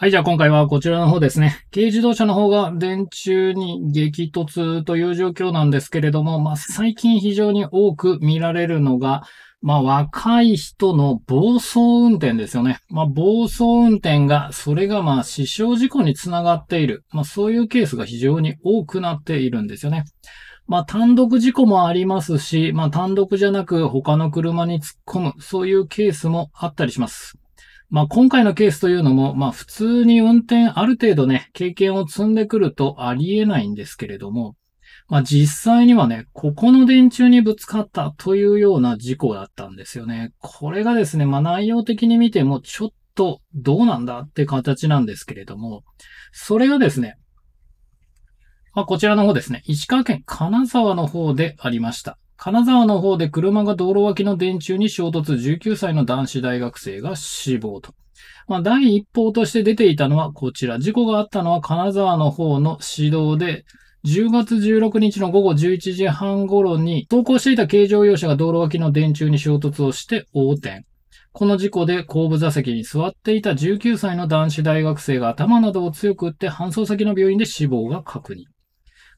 はい、じゃあ今回はこちらの方ですね。軽自動車の方が電柱に激突という状況なんですけれども、まあ最近非常に多く見られるのが、まあ若い人の暴走運転ですよね。まあ暴走運転が、それがまあ死傷事故につながっている。まあそういうケースが非常に多くなっているんですよね。まあ単独事故もありますし、まあ単独じゃなく他の車に突っ込む、そういうケースもあったりします。まあ、今回のケースというのも、まあ、普通に運転ある程度ね、経験を積んでくるとありえないんですけれども、まあ、実際にはね、ここの電柱にぶつかったというような事故だったんですよね。これがですね、まあ、内容的に見てもちょっとどうなんだって形なんですけれども、それがですね、まあ、こちらの方ですね、石川県金沢の方でありました。金沢の方で車が道路脇の電柱に衝突、19歳の男子大学生が死亡と。まあ、第一報として出ていたのはこちら。事故があったのは金沢の方の市道で、10月16日の午後11時半頃に、走行していた軽乗用車が道路脇の電柱に衝突をして横転。この事故で後部座席に座っていた19歳の男子大学生が頭などを強く打って搬送先の病院で死亡が確認。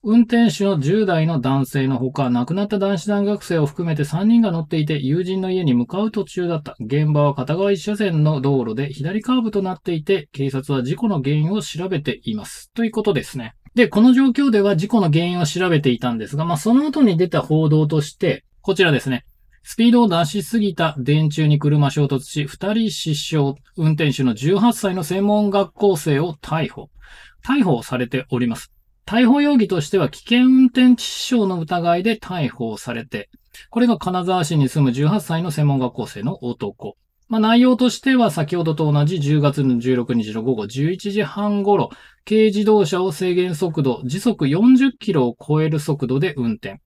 運転手の10代の男性のほか、亡くなった男子大学生を含めて3人が乗っていて、友人の家に向かう途中だった。現場は片側1車線の道路で左カーブとなっていて、警察は事故の原因を調べています。ということですね。で、この状況では事故の原因を調べていたんですが、まあ、その後に出た報道として、こちらですね。スピードを出しすぎた電柱に車衝突し、二人死傷、運転手の18歳の専門学校生を逮捕。逮捕されております。逮捕容疑としては危険運転致死傷の疑いで逮捕されて、これが金沢市に住む18歳の専門学校生の男。まあ、内容としては先ほどと同じ10月の16日の午後11時半頃、軽自動車を制限速度、時速40キロを超える速度で運転。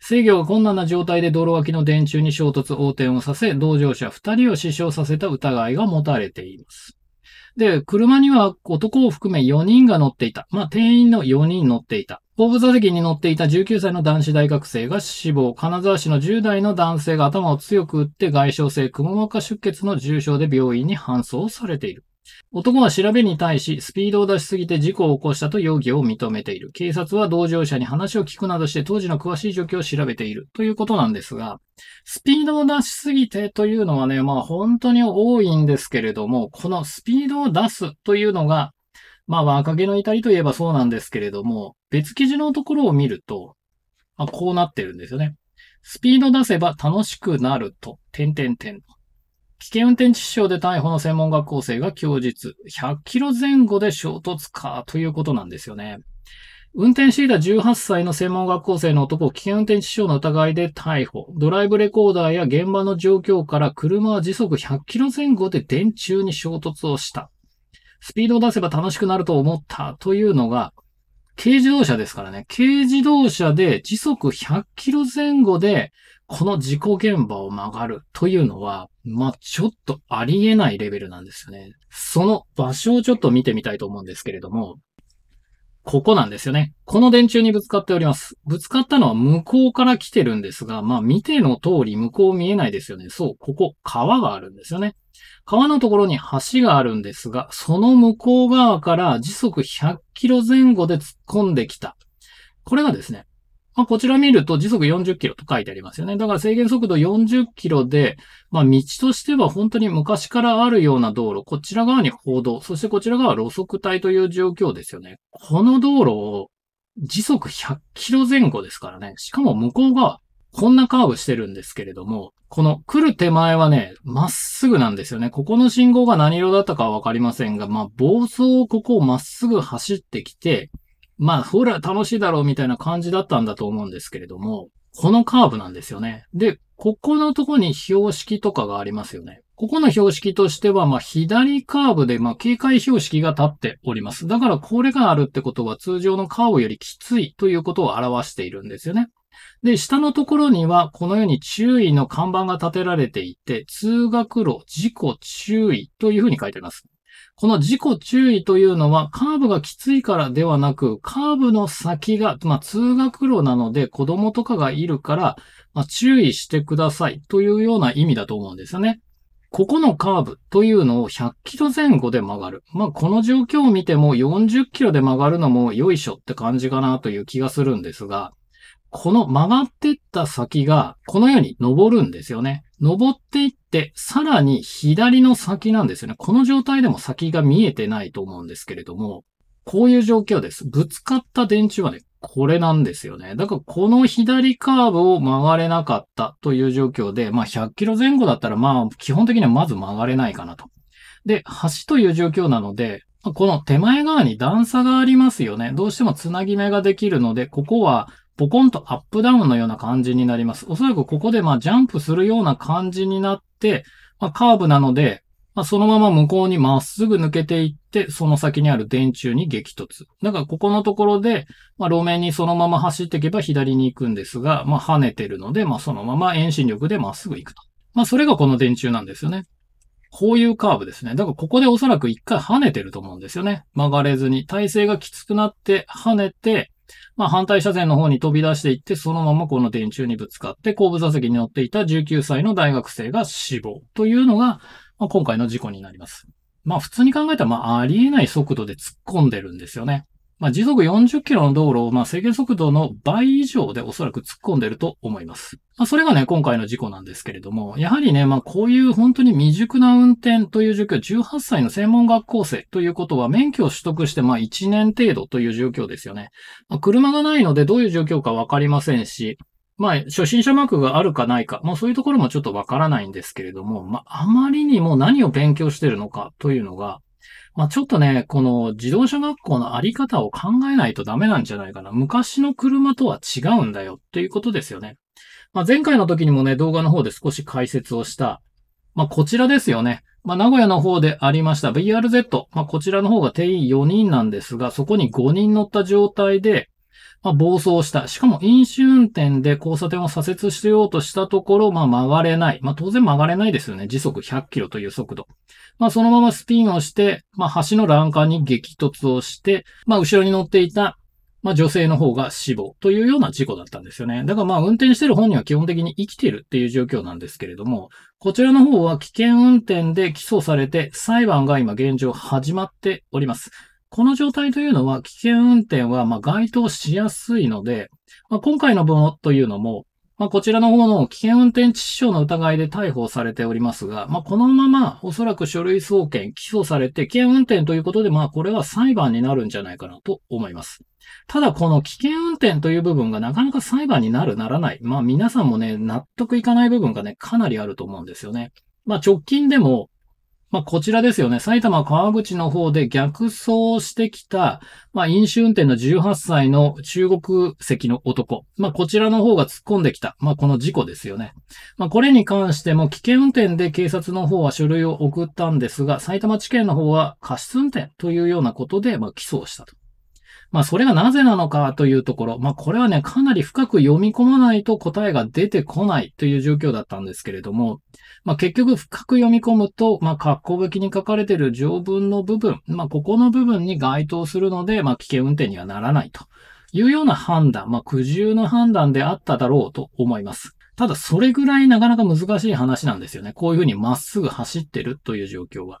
制御が困難な状態で道路脇の電柱に衝突横転をさせ、同乗者2人を死傷させた疑いが持たれています。で、車には男を含め4人が乗っていた。まあ、店員の4人乗っていた。後部座席に乗っていた19歳の男子大学生が死亡、金沢市の10代の男性が頭を強く打って外傷性くも膜下出血の重傷で病院に搬送されている。男は調べに対し、スピードを出しすぎて事故を起こしたと容疑を認めている。警察は同乗者に話を聞くなどして当時の詳しい状況を調べているということなんですが、スピードを出しすぎてというのはね、まあ本当に多いんですけれども、このスピードを出すというのが、まあ若気の至りといえばそうなんですけれども、別記事のところを見ると、あこうなってるんですよね。スピード出せば楽しくなると、点点点。危険運転致死傷で逮捕の専門学校生が供述。100キロ前後で衝突か、ということなんですよね。運転していた18歳の専門学校生の男を危険運転致死傷の疑いで逮捕。ドライブレコーダーや現場の状況から車は時速100キロ前後で電柱に衝突をした。スピードを出せば楽しくなると思ったというのが、軽自動車ですからね。軽自動車で時速100キロ前後でこの事故現場を曲がるというのは、まあ、ちょっとありえないレベルなんですよね。その場所をちょっと見てみたいと思うんですけれども、ここなんですよね。この電柱にぶつかっております。ぶつかったのは向こうから来てるんですが、まあ見ての通り向こう見えないですよね。そう、ここ川があるんですよね。川のところに橋があるんですが、その向こう側から時速100キロ前後で突っ込んできた。これがですね、まあ、こちら見ると時速40キロと書いてありますよね。だから制限速度40キロで、まあ、道としては本当に昔からあるような道路、こちら側に歩道、そしてこちら側路側帯という状況ですよね。この道路を時速100キロ前後ですからね。しかも向こうがこんなカーブしてるんですけれども、この来る手前はね、まっすぐなんですよね。ここの信号が何色だったかはわかりませんが、まあ、暴走をここをまっすぐ走ってきて、まあ、ほら、楽しいだろうみたいな感じだったんだと思うんですけれども、このカーブなんですよね。で、ここのとこに標識とかがありますよね。ここの標識としては、まあ、左カーブで、まあ、警戒標識が立っております。だから、これがあるってことは、通常のカーブよりきついということを表しているんですよね。で、下のところには、このように注意の看板が立てられていて、通学路、事故注意というふうに書いてあります。この自己注意というのは、カーブがきついからではなく、カーブの先が、まあ、通学路なので子供とかがいるから、まあ、注意してくださいというような意味だと思うんですよね。ここのカーブというのを100キロ前後で曲がる。まあ、この状況を見ても40キロで曲がるのもよいしょって感じかなという気がするんですが、この曲がってった先が、このように登るんですよね。登っていって、さらに左の先なんですよね。この状態でも先が見えてないと思うんですけれども、こういう状況です。ぶつかった電柱はね、これなんですよね。だからこの左カーブを曲がれなかったという状況で、まあ100キロ前後だったらまあ基本的にはまず曲がれないかなと。で、橋という状況なので、この手前側に段差がありますよね。どうしてもつなぎ目ができるので、ここはボコンとアップダウンのような感じになります。おそらくここで、まあ、ジャンプするような感じになって、まあ、カーブなので、まあ、そのまま向こうにまっすぐ抜けていって、その先にある電柱に激突。だから、ここのところで、まあ、路面にそのまま走っていけば左に行くんですが、まあ、跳ねてるので、まあ、そのまま遠心力でまっすぐ行くと。まあ、それがこの電柱なんですよね。こういうカーブですね。だからここでおそらく一回跳ねてると思うんですよね。曲がれずに。体勢がきつくなって跳ねて、まあ、反対車線の方に飛び出していって、そのままこの電柱にぶつかって、後部座席に乗っていた19歳の大学生が死亡というのが、まあ、今回の事故になります。まあ、普通に考えたら、まあ、ありえない速度で突っ込んでるんですよね。まあ、時速40キロの道路を、まあ、制限速度の倍以上でおそらく突っ込んでると思います。まあ、それがね、今回の事故なんですけれども、やはりね、まあ、こういう本当に未熟な運転という状況、18歳の専門学校生ということは、免許を取得して、まあ、1年程度という状況ですよね。まあ、車がないので、どういう状況かわかりませんし、まあ、初心者マークがあるかないか、もうそういうところもちょっとわからないんですけれども、まあ、あまりにも何を勉強してるのかというのが、まあ、ちょっとね、この自動車学校のあり方を考えないとダメなんじゃないかな。昔の車とは違うんだよっていうことですよね。まあ、前回の時にもね、動画の方で少し解説をした、まあ、こちらですよね。まあ、名古屋の方でありました VRZ。まあ、こちらの方が定員4人なんですが、そこに5人乗った状態で、まあ、暴走した。しかも飲酒運転で交差点を左折しようとしたところ、まあ、曲がれない。まあ、当然曲がれないですよね。時速100キロという速度。まあ、そのままスピンをして、まあ、橋の欄干に激突をして、まあ、後ろに乗っていたまあ、女性の方が死亡というような事故だったんですよね。だからまあ運転してる本人は基本的に生きてるっていう状況なんですけれども、こちらの方は危険運転で起訴されて裁判が今現状始まっております。この状態というのは危険運転はま該当しやすいので、まあ、今回のものというのも、まあ、こちらの方の危険運転致死傷の疑いで逮捕されておりますが、まあ、このままおそらく書類送検、起訴されて危険運転ということで、まあ、これは裁判になるんじゃないかなと思います。ただ、この危険運転という部分がなかなか裁判になる、ならない。まあ、皆さんもね、納得いかない部分がね、かなりあると思うんですよね。まあ、直近でも、まあ、こちらですよね。埼玉川口の方で逆走してきた、まあ、飲酒運転の18歳の中国籍の男。まあ、こちらの方が突っ込んできた。まあ、この事故ですよね。まあ、これに関しても危険運転で警察の方は書類を送ったんですが、埼玉地検の方は過失運転というようなことで、まあ、起訴をしたと。まあ、それがなぜなのかというところ、まあ、これはね、かなり深く読み込まないと答えが出てこないという状況だったんですけれども、まあ、結局深く読み込むと、まあ、格好向きに書かれている条文の部分、まあ、ここの部分に該当するので、まあ、危険運転にはならないというような判断、まあ、苦渋の判断であっただろうと思います。ただ、それぐらいなかなか難しい話なんですよね。こういうふうにまっすぐ走ってるという状況は。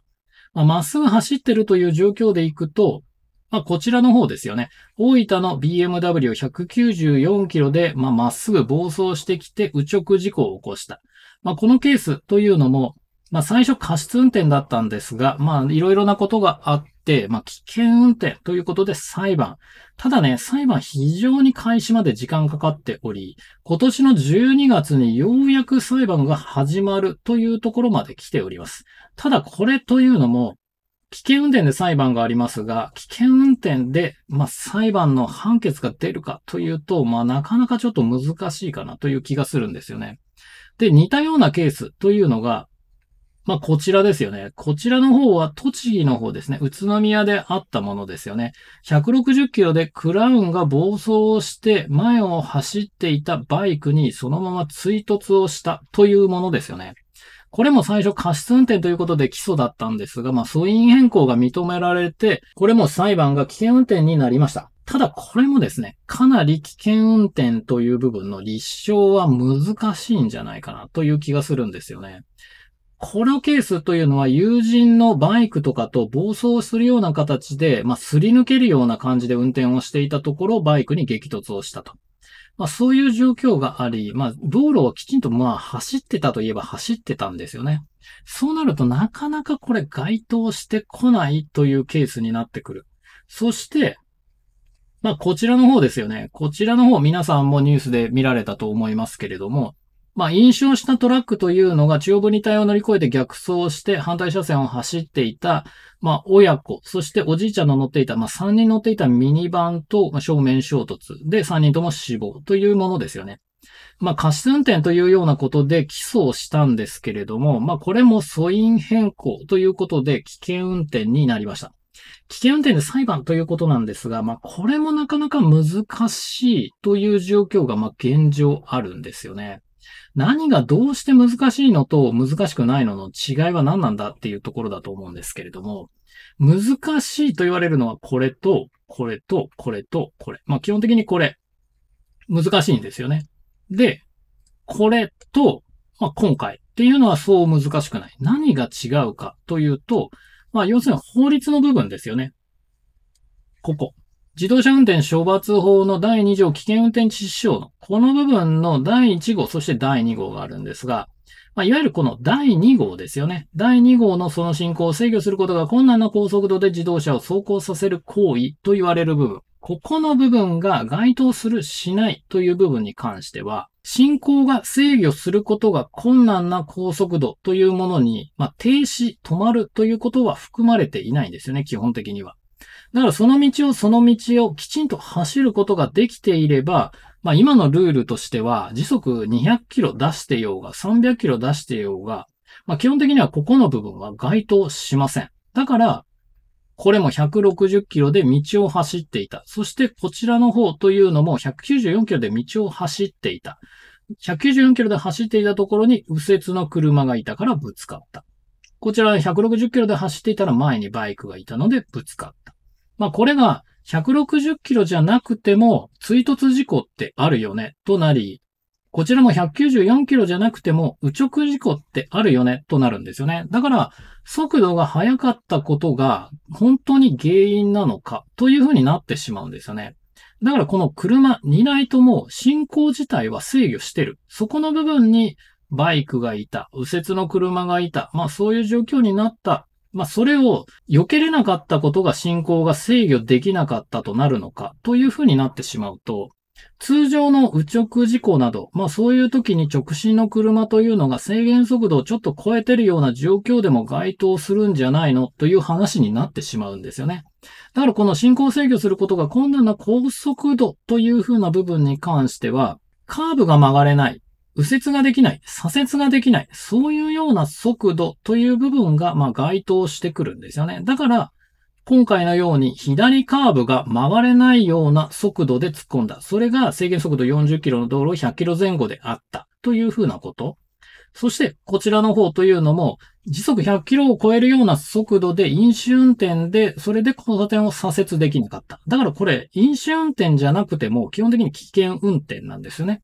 まあ、っすぐ走ってるという状況でいくと、まあ、こちらの方ですよね。大分の BMW194 キロで、まあ、まっすぐ暴走してきて右直事故を起こした。まあ、このケースというのも、まあ、最初過失運転だったんですが、まあ、いろいろなことがあって、まあ、危険運転ということで裁判。ただね、裁判非常に開始まで時間かかっており、今年の12月にようやく裁判が始まるというところまで来ております。ただ、これというのも、危険運転で裁判がありますが、危険運転で、まあ、裁判の判決が出るかというと、まあ、なかなかちょっと難しいかなという気がするんですよね。で、似たようなケースというのが、まあ、こちらですよね。こちらの方は栃木の方ですね。宇都宮であったものですよね。160キロでクラウンが暴走をして前を走っていたバイクにそのまま追突をしたというものですよね。これも最初過失運転ということで起訴だったんですが、まあ、素因変更が認められて、これも裁判が危険運転になりました。ただこれもですね、かなり危険運転という部分の立証は難しいんじゃないかなという気がするんですよね。このケースというのは友人のバイクとかと暴走するような形で、まあ、すり抜けるような感じで運転をしていたところ、バイクに激突をしたと。まあ、そういう状況があり、まあ、道路をきちんとまあ、走ってたといえば走ってたんですよね。そうなるとなかなかこれ該当してこないというケースになってくる。そして、まあ、こちらの方ですよね。こちらの方皆さんもニュースで見られたと思いますけれども、まあ、飲酒をしたトラックというのが中央分離帯を乗り越えて逆走して反対車線を走っていた、まあ、親子、そしておじいちゃんの乗っていた、まあ、3人乗っていたミニバンと正面衝突で3人とも死亡というものですよね。まあ、過失運転というようなことで起訴をしたんですけれども、まあ、これも素因変更ということで危険運転になりました。危険運転で裁判ということなんですが、まあ、これもなかなか難しいという状況が、ま現状あるんですよね。何がどうして難しいのと難しくないのの違いは何なんだっていうところだと思うんですけれども、難しいと言われるのはこれと、これと、これと、これ。まあ基本的にこれ。難しいんですよね。で、これと、まあ今回っていうのはそう難しくない。何が違うかというと、まあ要するに法律の部分ですよね。ここ。自動車運転処罰法の第2条危険運転致死傷の、この部分の第1号、そして第2号があるんですが、まあ、いわゆるこの第2号ですよね。第2号のその進行を制御することが困難な高速度で自動車を走行させる行為と言われる部分。ここの部分が該当するしないという部分に関しては、進行が制御することが困難な高速度というものに、まあ、停止、止まるということは含まれていないんですよね、基本的には。だからその道をその道をきちんと走ることができていれば、まあ今のルールとしては時速200キロ出してようが300キロ出してようが、まあ基本的にはここの部分は該当しません。だから、これも160キロで道を走っていた。そしてこちらの方というのも194キロで道を走っていた。194キロで走っていたところに右折の車がいたからぶつかった。こちら160キロで走っていたら前にバイクがいたのでぶつかっまあこれが160キロじゃなくても追突事故ってあるよねとなり、こちらも194キロじゃなくても右直事故ってあるよねとなるんですよね。だから速度が速かったことが本当に原因なのかというふうになってしまうんですよね。だからこの車2台とも進行自体は制御してる。そこの部分にバイクがいた、右折の車がいた、まあそういう状況になったまあ、それを避けれなかったことが信仰が制御できなかったとなるのかというふうになってしまうと、通常の右直事故など、まあそういう時に直進の車というのが制限速度をちょっと超えてるような状況でも該当するんじゃないのという話になってしまうんですよね。だからこの進行制御することが困難な高速度というふうな部分に関しては、カーブが曲がれない右折ができない、左折ができない、そういうような速度という部分が、まあ、該当してくるんですよね。だから、今回のように左カーブが回れないような速度で突っ込んだ。それが制限速度40キロの道路を100キロ前後であったというふうなこと。そして、こちらの方というのも、時速100キロを超えるような速度で飲酒運転で、それで交差点を左折できなかった。だからこれ、飲酒運転じゃなくても、基本的に危険運転なんですよね。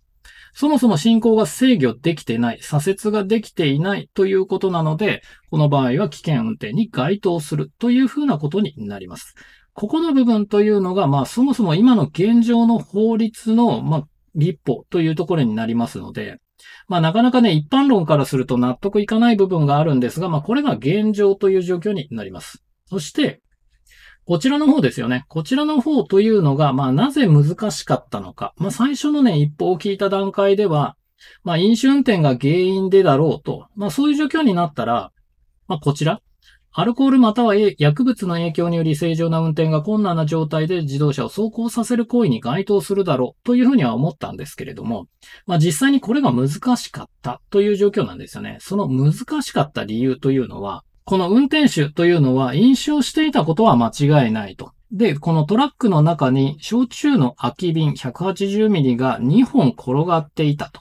そもそも進行が制御できてない、左折ができていないということなので、この場合は危険運転に該当するというふうなことになります。ここの部分というのが、まあそもそも今の現状の法律の、まあ、立法というところになりますので、まあなかなかね、一般論からすると納得いかない部分があるんですが、まあこれが現状という状況になります。そして、こちらの方ですよね。こちらの方というのが、まあ、なぜ難しかったのか。まあ、最初のね、一報を聞いた段階では、まあ、飲酒運転が原因でだろうと。まあ、そういう状況になったら、まあ、こちら。アルコールまたは薬物の影響により正常な運転が困難な状態で自動車を走行させる行為に該当するだろうというふうには思ったんですけれども、まあ実際にこれが難しかったという状況なんですよね。その難しかった理由というのは、この運転手というのは飲酒をしていたことは間違いないと。で、このトラックの中に焼酎の空き瓶1 8 0ミリが2本転がっていたと。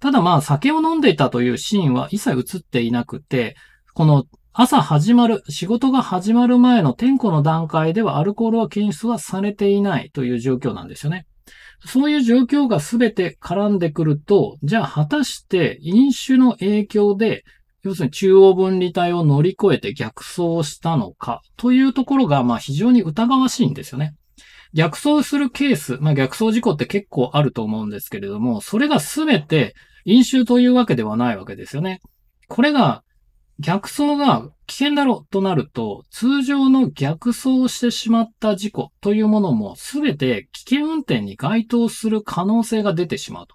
ただまあ酒を飲んでいたというシーンは一切映っていなくて、この朝始まる、仕事が始まる前の点呼の段階ではアルコールは検出はされていないという状況なんですよね。そういう状況が全て絡んでくると、じゃあ果たして飲酒の影響で要するに中央分離帯を乗り越えて逆走したのかというところが、まあ非常に疑わしいんですよね。逆走するケース、まあ逆走事故って結構あると思うんですけれども、それが全て飲酒というわけではないわけですよね。これが、逆走が危険だろうとなると、通常の逆走してしまった事故というものも全て危険運転に該当する可能性が出てしまうと。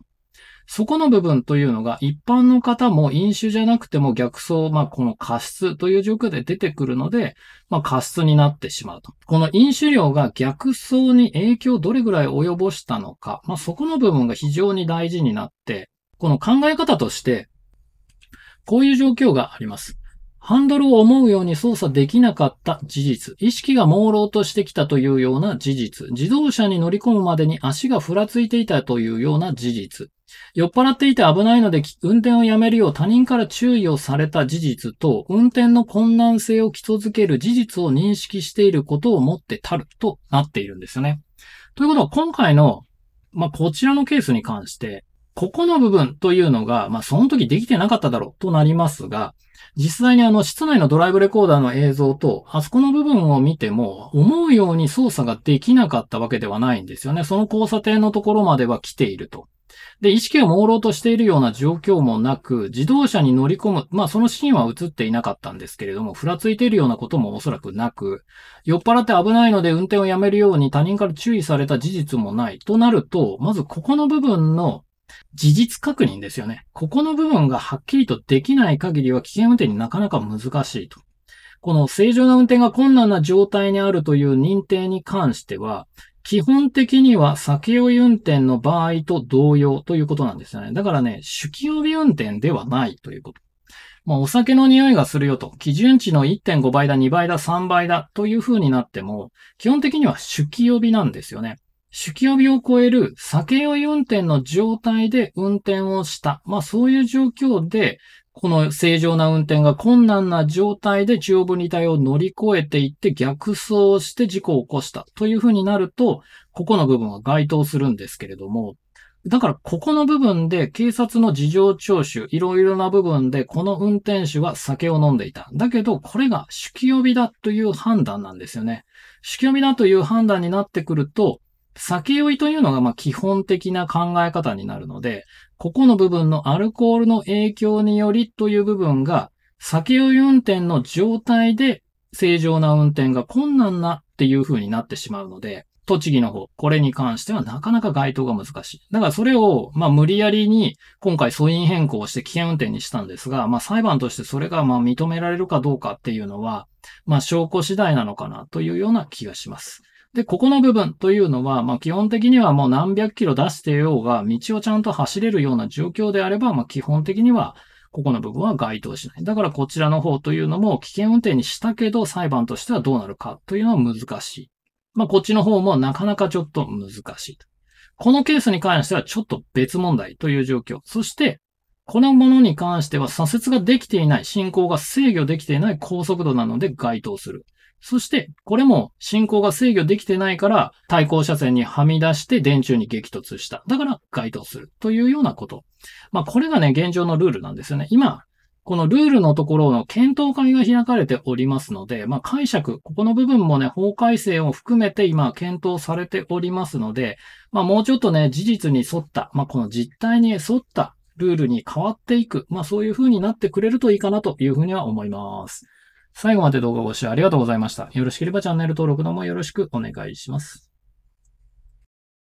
そこの部分というのが一般の方も飲酒じゃなくても逆走、まあこの過失という状況で出てくるので、まあ過失になってしまうと。この飲酒量が逆走に影響をどれぐらい及ぼしたのか、まあそこの部分が非常に大事になって、この考え方として、こういう状況があります。ハンドルを思うように操作できなかった事実、意識が朦朧としてきたというような事実、自動車に乗り込むまでに足がふらついていたというような事実、酔っ払っていて危ないので運転をやめるよう他人から注意をされた事実と、運転の困難性を基礎づける事実を認識していることをもってたるとなっているんですよね。ということは今回の、まあ、こちらのケースに関して、ここの部分というのが、まあ、その時できてなかっただろうとなりますが、実際にあの、室内のドライブレコーダーの映像と、あそこの部分を見ても、思うように操作ができなかったわけではないんですよね。その交差点のところまでは来ていると。で、意識を朦朧としているような状況もなく、自動車に乗り込む、まあそのシーンは映っていなかったんですけれども、ふらついているようなこともおそらくなく、酔っ払って危ないので運転をやめるように他人から注意された事実もないとなると、まずここの部分の事実確認ですよね。ここの部分がはっきりとできない限りは危険運転になかなか難しいと。この正常な運転が困難な状態にあるという認定に関しては、基本的には酒酔い運転の場合と同様ということなんですよね。だからね、酒気帯び運転ではないということ。まあ、お酒の匂いがするよと、基準値の1.5倍だ、2倍だ、3倍だという風になっても、基本的には酒気帯びなんですよね。酒気帯びを超える酒酔い運転の状態で運転をした。まあそういう状況で、この正常な運転が困難な状態で中央分離帯を乗り越えていって逆走して事故を起こしたというふうになると、ここの部分は該当するんですけれども、だからここの部分で警察の事情聴取、いろいろな部分でこの運転手は酒を飲んでいた。だけど、これが酒気帯びだという判断なんですよね。酒気帯びだという判断になってくると、酒酔いというのがま基本的な考え方になるので、ここの部分のアルコールの影響によりという部分が、酒酔い運転の状態で正常な運転が困難なっていう風になってしまうので、栃木の方、これに関してはなかなか該当が難しい。だからそれを、まあ無理やりに今回素因変更して危険運転にしたんですが、まあ裁判としてそれがまあ認められるかどうかっていうのは、まあ証拠次第なのかなというような気がします。で、ここの部分というのは、まあ、基本的にはもう何百キロ出してようが、道をちゃんと走れるような状況であれば、まあ、基本的には、ここの部分は該当しない。だからこちらの方というのも危険運転にしたけど裁判としてはどうなるかというのは難しい。まあこっちの方もなかなかちょっと難しい。このケースに関してはちょっと別問題という状況。そしてこのものに関しては左折ができていない、進行が制御できていない高速度なので該当する。そして、これも進行が制御できてないから、対向車線にはみ出して電柱に激突した。だから、該当する。というようなこと。まあ、これがね、現状のルールなんですよね。今、このルールのところの検討会が開かれておりますので、まあ、解釈、ここの部分もね、法改正を含めて今検討されておりますので、まあ、もうちょっとね、事実に沿った、まあ、この実態に沿ったルールに変わっていく、まあ、そういうふうになってくれるといいかなというふうには思います。最後まで動画をご視聴ありがとうございました。よろしければチャンネル登録の方もよろしくお願いします。